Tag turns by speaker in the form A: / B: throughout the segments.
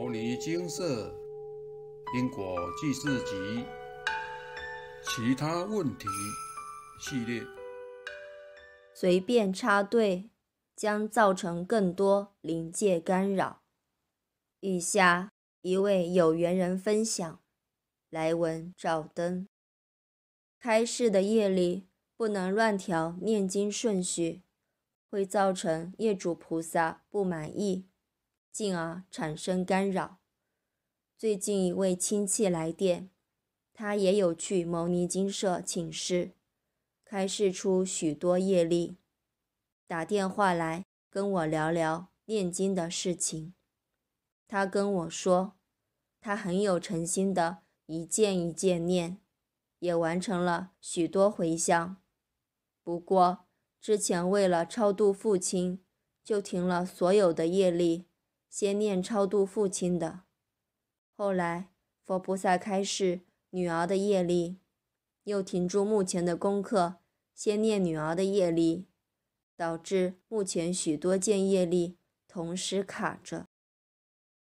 A: 《牟尼精舍，因果纪事集》其他问题系列。
B: 随便插队将造成更多临界干扰。以下一位有缘人分享：来文照灯。开示的夜里不能乱调念经顺序，会造成业主菩萨不满意。进而产生干扰。最近一位亲戚来电，他也有去牟尼金舍请示，开示出许多业力。打电话来跟我聊聊念经的事情。他跟我说，他很有诚心的一件一件念，也完成了许多回向。不过之前为了超度父亲，就停了所有的业力。先念超度父亲的，后来佛菩萨开示女儿的业力，又停住目前的功课，先念女儿的业力，导致目前许多件业力同时卡着。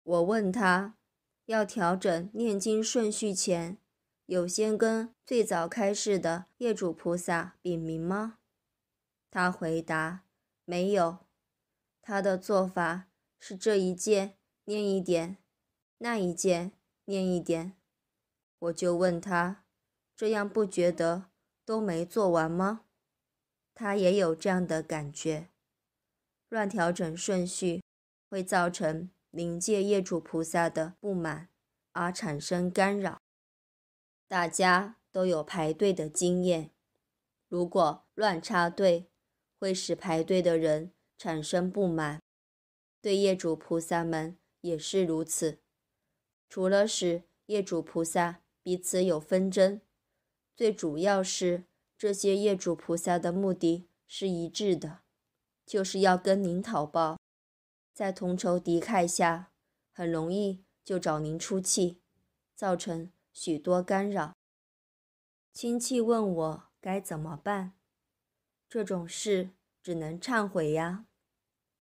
B: 我问他，要调整念经顺序前，有先跟最早开示的业主菩萨禀明吗？他回答没有，他的做法。是这一件念一点，那一件念一点，我就问他，这样不觉得都没做完吗？他也有这样的感觉，乱调整顺序会造成临界业主菩萨的不满而产生干扰。大家都有排队的经验，如果乱插队，会使排队的人产生不满。对业主菩萨们也是如此。除了使业主菩萨彼此有纷争，最主要是这些业主菩萨的目的是一致的，就是要跟您讨报。在同仇敌忾下，很容易就找您出气，造成许多干扰。亲戚问我该怎么办，这种事只能忏悔呀。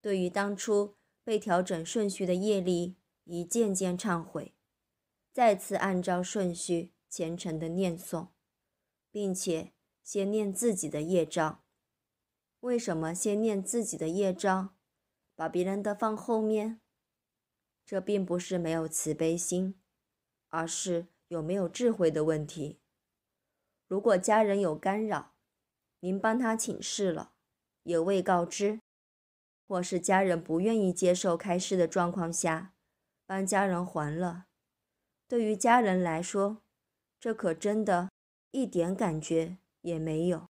B: 对于当初。被调整顺序的业力，一件件忏悔，再次按照顺序虔诚的念诵，并且先念自己的业障。为什么先念自己的业障，把别人的放后面？这并不是没有慈悲心，而是有没有智慧的问题。如果家人有干扰，您帮他请示了，也未告知。或是家人不愿意接受开示的状况下，帮家人还了。对于家人来说，这可真的一点感觉也没有。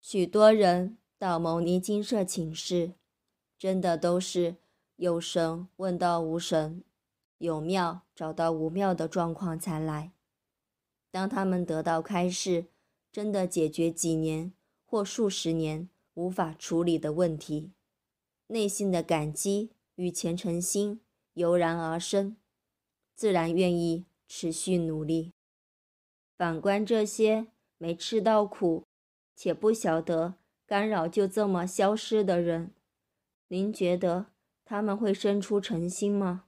B: 许多人到牟尼金舍请示，真的都是有神问到无神，有庙找到无庙的状况才来。当他们得到开示，真的解决几年或数十年无法处理的问题。内心的感激与虔诚心油然而生，自然愿意持续努力。反观这些没吃到苦且不晓得干扰就这么消失的人，您觉得他们会生出诚心吗？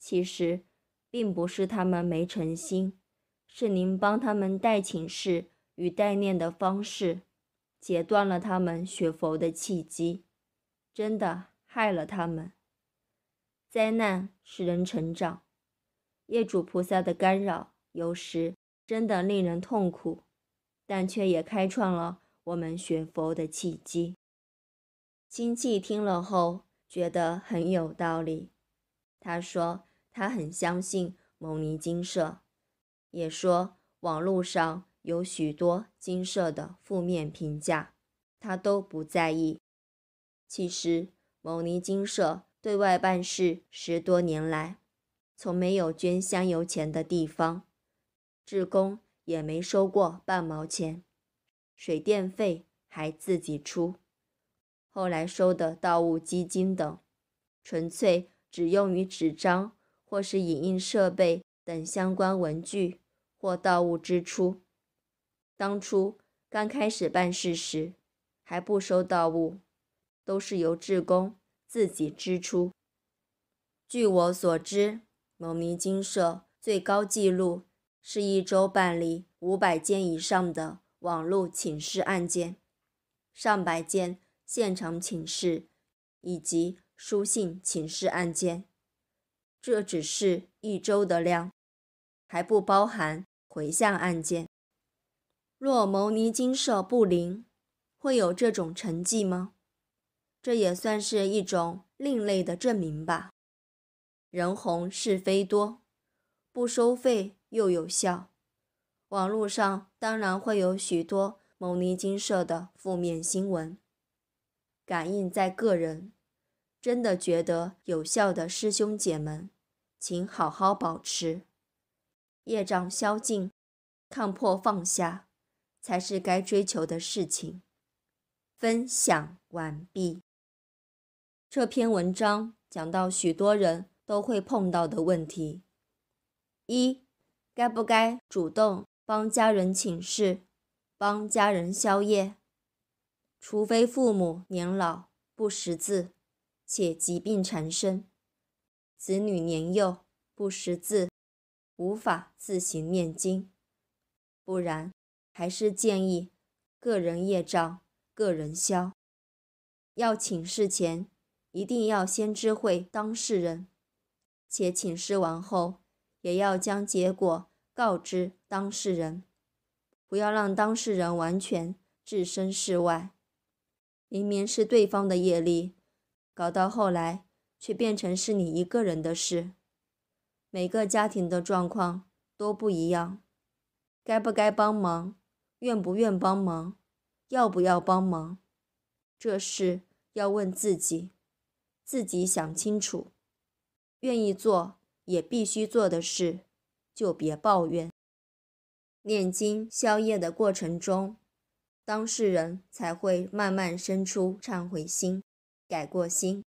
B: 其实，并不是他们没诚心，是您帮他们代请示与代念的方式，截断了他们学佛的契机。真的害了他们。灾难使人成长，业主菩萨的干扰有时真的令人痛苦，但却也开创了我们学佛的契机。亲戚听了后觉得很有道理，他说他很相信牟尼金舍，也说网络上有许多金舍的负面评价，他都不在意。其实，某尼金社对外办事十多年来，从没有捐香油钱的地方，职工也没收过半毛钱，水电费还自己出。后来收的道物基金等，纯粹只用于纸张或是影印设备等相关文具或道物支出。当初刚开始办事时，还不收盗物。都是由志工自己支出。据我所知，牟尼金社最高纪录是一周办理五百件以上的网络请示案件，上百件现场请示，以及书信请示案件。这只是一周的量，还不包含回向案件。若牟尼金社不灵，会有这种成绩吗？这也算是一种另类的证明吧。人红是非多，不收费又有效，网络上当然会有许多牟尼金社的负面新闻。感应在个人，真的觉得有效的师兄姐们，请好好保持，业障消尽，看破放下，才是该追求的事情。分享完毕。这篇文章讲到许多人都会碰到的问题：一、该不该主动帮家人请示、帮家人宵夜？除非父母年老不识字且疾病缠身，子女年幼不识字无法自行念经，不然还是建议个人业障个人消。要请示前。一定要先知会当事人，且请示完后，也要将结果告知当事人，不要让当事人完全置身事外。明明是对方的业力，搞到后来却变成是你一个人的事。每个家庭的状况都不一样，该不该帮忙，愿不愿帮忙，要不要帮忙，这事要问自己。自己想清楚，愿意做也必须做的事，就别抱怨。念经消业的过程中，当事人才会慢慢生出忏悔心、改过心，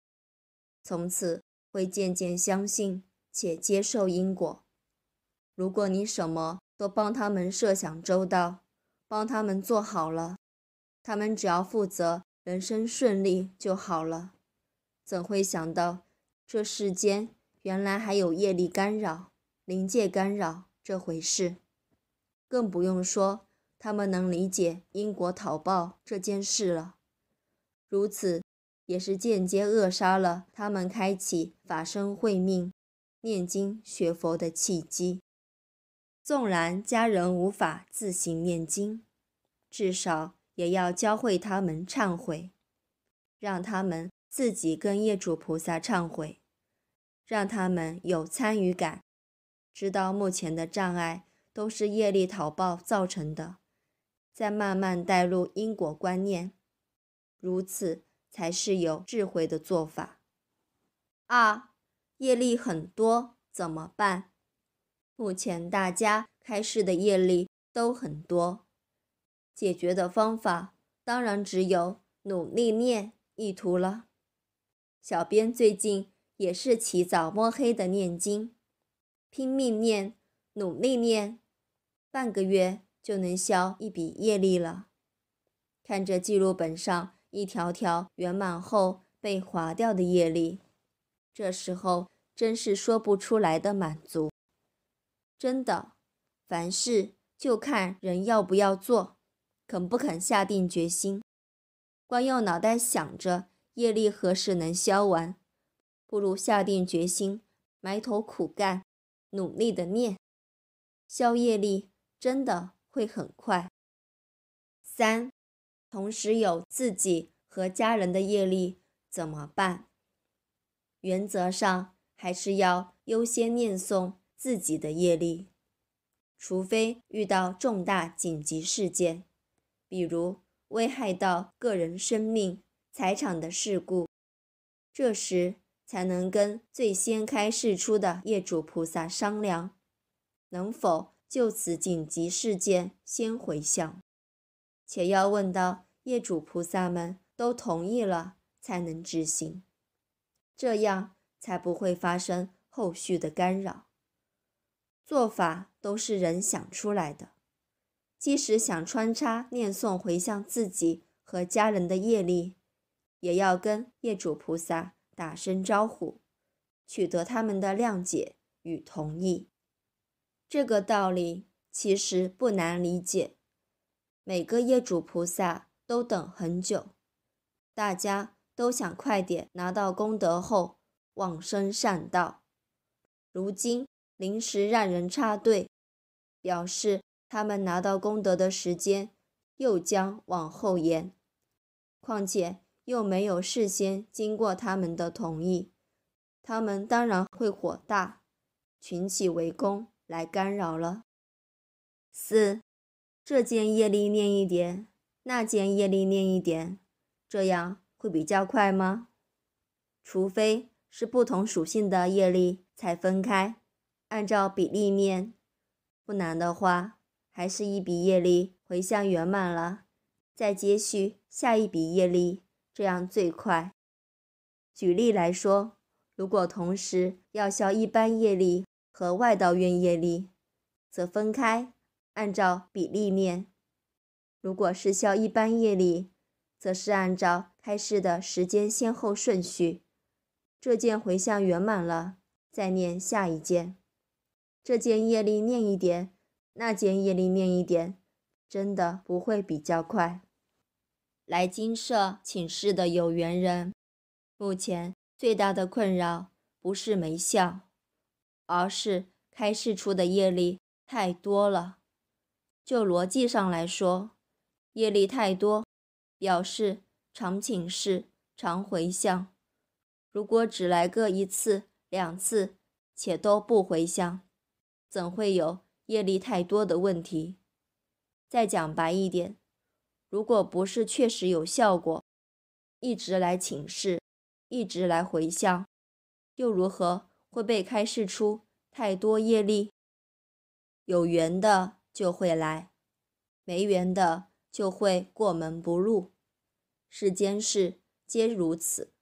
B: 从此会渐渐相信且接受因果。如果你什么都帮他们设想周到，帮他们做好了，他们只要负责人生顺利就好了。怎会想到，这世间原来还有业力干扰、灵界干扰这回事？更不用说他们能理解因果讨报这件事了。如此，也是间接扼杀了他们开启法身慧命、念经学佛的契机。纵然家人无法自行念经，至少也要教会他们忏悔，让他们。自己跟业主菩萨忏悔，让他们有参与感，知道目前的障碍都是业力讨报造成的，再慢慢带入因果观念，如此才是有智慧的做法。二，业力很多怎么办？目前大家开示的业力都很多，解决的方法当然只有努力念意图了。小编最近也是起早摸黑的念经，拼命念，努力念，半个月就能消一笔业力了。看着记录本上一条条圆满后被划掉的业力，这时候真是说不出来的满足。真的，凡事就看人要不要做，肯不肯下定决心，光用脑袋想着。业力何时能消完？不如下定决心，埋头苦干，努力的念，消业力真的会很快。三，同时有自己和家人的业力怎么办？原则上还是要优先念诵自己的业力，除非遇到重大紧急事件，比如危害到个人生命。财产的事故，这时才能跟最先开示出的业主菩萨商量，能否就此紧急事件先回向，且要问到业主菩萨们都同意了才能执行，这样才不会发生后续的干扰。做法都是人想出来的，即使想穿插念诵回向自己和家人的业力。也要跟业主菩萨打声招呼，取得他们的谅解与同意。这个道理其实不难理解。每个业主菩萨都等很久，大家都想快点拿到功德后往生善道。如今临时让人插队，表示他们拿到功德的时间又将往后延。况且。又没有事先经过他们的同意，他们当然会火大，群起围攻来干扰了。四，这件业力念一点，那件业力念一点，这样会比较快吗？除非是不同属性的业力才分开，按照比例念，不难的话，还是一笔业力回向圆满了，再接续下一笔业力。这样最快。举例来说，如果同时要消一般业力和外道院业力，则分开，按照比例念；如果是消一般业力，则是按照开示的时间先后顺序。这件回向圆满了，再念下一件。这件业力念一点，那件业力念一点，真的不会比较快。来金舍请示的有缘人，目前最大的困扰不是没笑，而是开示出的业力太多了。就逻辑上来说，业力太多，表示常请示、常回向。如果只来个一次、两次，且都不回向，怎会有业力太多的问题？再讲白一点。如果不是确实有效果，一直来请示，一直来回向，又如何会被开示出太多业力？有缘的就会来，没缘的就会过门不入。世间事皆如此，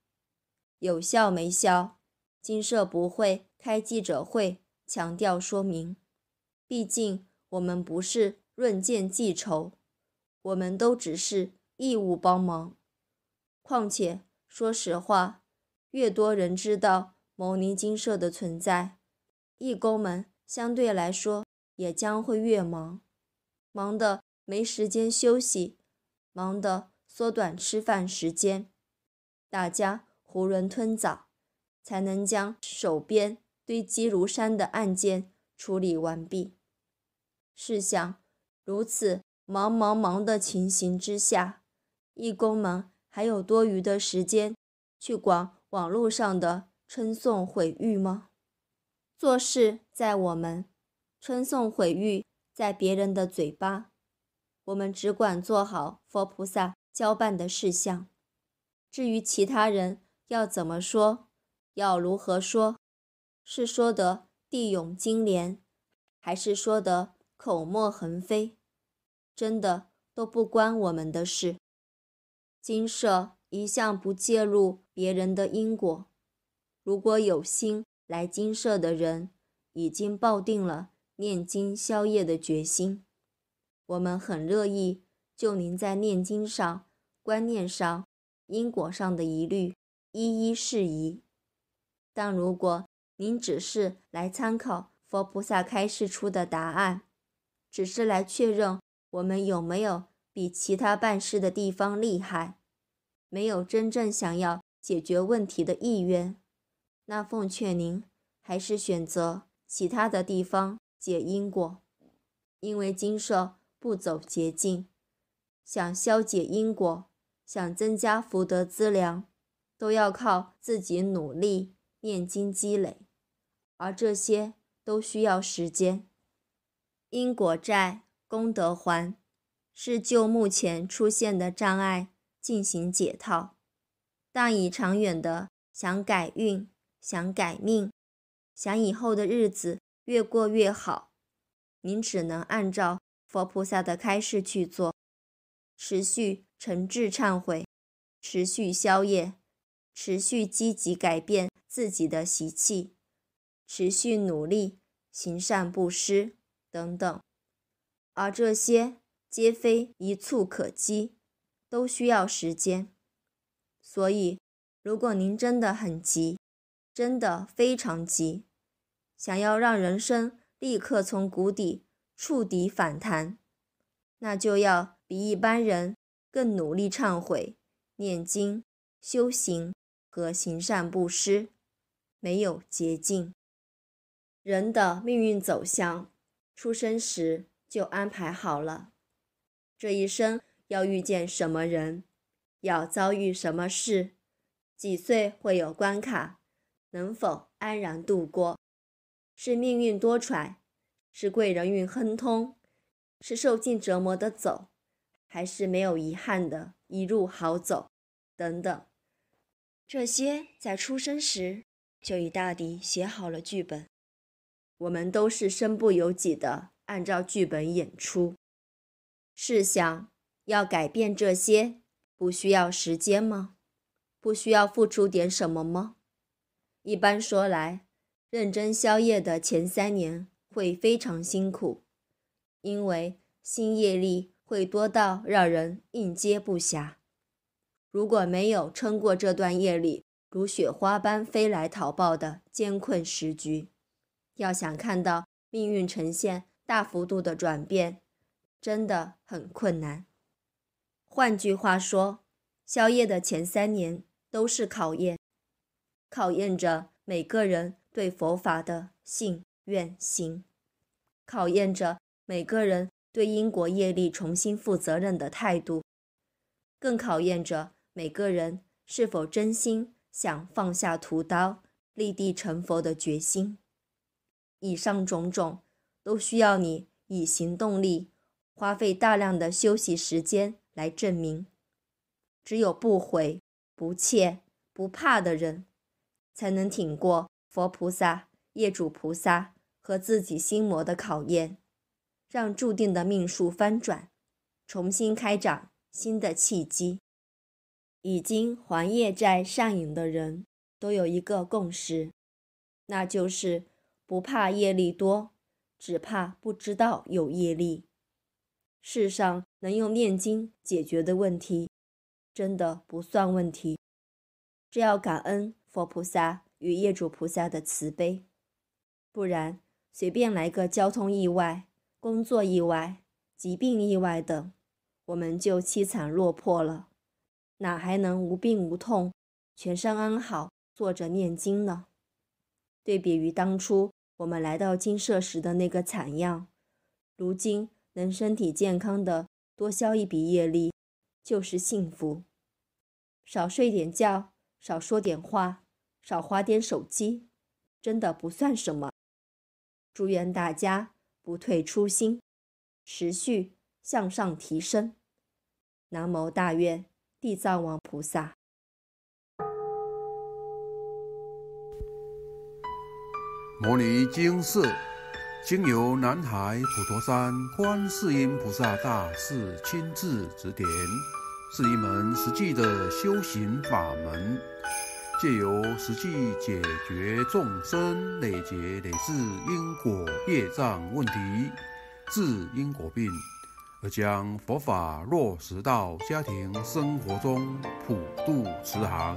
B: 有效没效，金社不会开记者会强调说明，毕竟我们不是论剑记仇。我们都只是义务帮忙。况且，说实话，越多人知道牟尼金社的存在，义工们相对来说也将会越忙，忙得没时间休息，忙得缩短吃饭时间，大家囫囵吞枣，才能将手边堆积如山的案件处理完毕。试想，如此。忙忙忙的情形之下，义工们还有多余的时间去管网络上的称颂毁誉吗？做事在我们，称颂毁誉在别人的嘴巴。我们只管做好佛菩萨交办的事项，至于其他人要怎么说，要如何说，是说得地涌金莲，还是说得口沫横飞？真的都不关我们的事。金舍一向不介入别人的因果。如果有心来金舍的人，已经抱定了念经消业的决心，我们很乐意就您在念经上、观念上、因果上的疑虑一一释疑。但如果您只是来参考佛菩萨开示出的答案，只是来确认。我们有没有比其他办事的地方厉害？没有真正想要解决问题的意愿，那奉劝您还是选择其他的地方解因果，因为金社不走捷径。想消解因果，想增加福德资粮，都要靠自己努力念经积累，而这些都需要时间。因果债。功德环，是就目前出现的障碍进行解套，但以长远的想改运、想改命、想以后的日子越过越好，您只能按照佛菩萨的开示去做，持续诚挚忏悔，持续消业，持续积极改变自己的习气，持续努力行善布施等等。而这些皆非一蹴可及，都需要时间。所以，如果您真的很急，真的非常急，想要让人生立刻从谷底触底反弹，那就要比一般人更努力忏悔、念经、修行和行善布施。没有捷径。人的命运走向，出生时。就安排好了，这一生要遇见什么人，要遭遇什么事，几岁会有关卡，能否安然度过，是命运多舛，是贵人运亨通，是受尽折磨的走，还是没有遗憾的一路好走，等等，这些在出生时就已大抵写好了剧本，我们都是身不由己的。按照剧本演出。试想，要改变这些，不需要时间吗？不需要付出点什么吗？一般说来，认真宵夜的前三年会非常辛苦，因为新业力会多到让人应接不暇。如果没有撑过这段业力如雪花般飞来逃报的艰困时局，要想看到命运呈现。大幅度的转变，真的很困难。换句话说，宵夜的前三年都是考验，考验着每个人对佛法的信、愿、行，考验着每个人对因果业力重新负责任的态度，更考验着每个人是否真心想放下屠刀、立地成佛的决心。以上种种。都需要你以行动力，花费大量的休息时间来证明。只有不悔、不怯、不怕的人，才能挺过佛菩萨、业主菩萨和自己心魔的考验，让注定的命数翻转，重新开展新的契机。已经黄叶债上瘾的人都有一个共识，那就是不怕业力多。只怕不知道有业力。世上能用念经解决的问题，真的不算问题。这要感恩佛菩萨与业主菩萨的慈悲，不然随便来个交通意外、工作意外、疾病意外等，我们就凄惨落魄了，哪还能无病无痛、全身安好坐着念经呢？对比于当初。我们来到金舍时的那个惨样，如今能身体健康的多消一笔业力，就是幸福。少睡点觉，少说点话，少花点手机，真的不算什么。祝愿大家不退初心，持续向上提升。南无大愿地藏王菩萨。
A: 《摩尼经》是经由南海普陀山观世音菩萨大士亲自指点，是一门实际的修行法门，借由实际解决众生累劫累世因果业障问题，治因果病，而将佛法落实到家庭生活中普度慈航。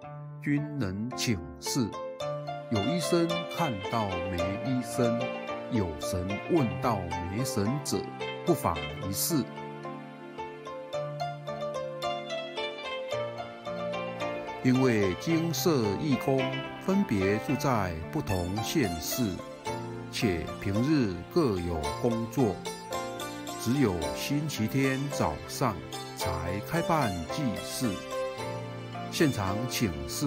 A: 均能请示。有医生看到没医生，有神问到没神者，不妨一试。因为金色义工分别住在不同县市，且平日各有工作，只有星期天早上才开办祭祀。现场请示：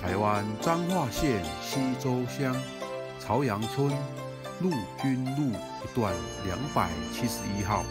A: 台湾彰化县溪周乡朝阳村陆军路一段两百七十一号。